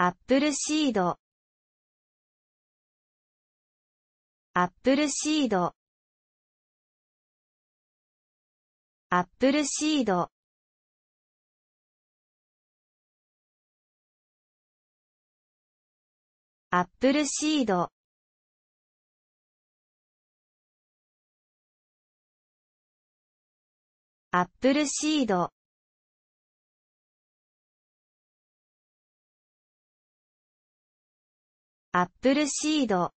アップルシードアップルシードアップルシードアップルシードアップルシードアップルシード